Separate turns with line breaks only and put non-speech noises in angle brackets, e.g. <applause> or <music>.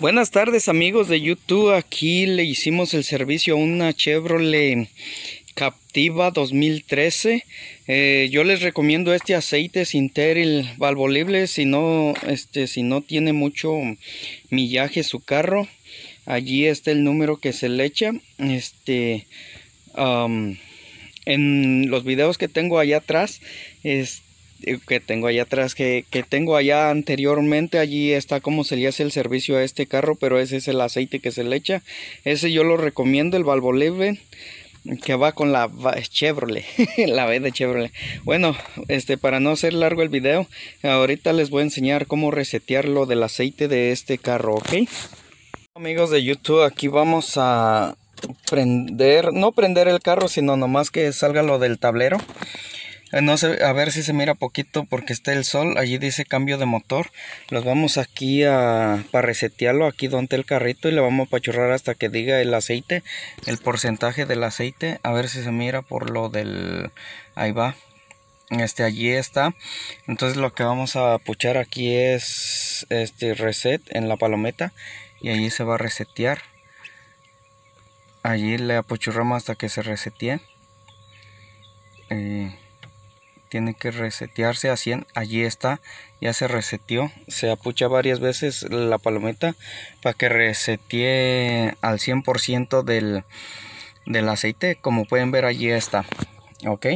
Buenas tardes amigos de YouTube, aquí le hicimos el servicio a una Chevrolet Captiva 2013. Eh, yo les recomiendo este aceite Sinteril valvolible si no, este, si no tiene mucho millaje su carro. Allí está el número que se le echa. Este, en los videos que tengo allá atrás, este, eh, que tengo allá atrás, que, tengo allá anteriormente, allí está como se le hace el servicio a este carro, pero ese es el aceite que se le echa. Ese yo lo recomiendo, el Valvoleven, que va con la Chevrolet, <laughs> la B de Chevrolet. Bueno, este para no hacer largo el video, ahorita les voy a enseñar cómo resetear lo del aceite de este carro, ¿ok? Amigos de YouTube, aquí vamos a prender, no prender el carro, sino nomás que salga lo del tablero. Eh, no sé, a ver si se mira poquito porque está el sol, allí dice cambio de motor, los vamos aquí a, para resetearlo, aquí donde el carrito y le vamos a pachurrar hasta que diga el aceite, el porcentaje del aceite, a ver si se mira por lo del, ahí va, este allí está, entonces lo que vamos a puchar aquí es este reset en la palometa y allí se va a resetear, allí le apuchurramos hasta que se resetee. Eh, tiene que resetearse a 100 allí está ya se reseteó se apucha varias veces la palometa para que resetee al 100% del, del aceite como pueden ver allí está ok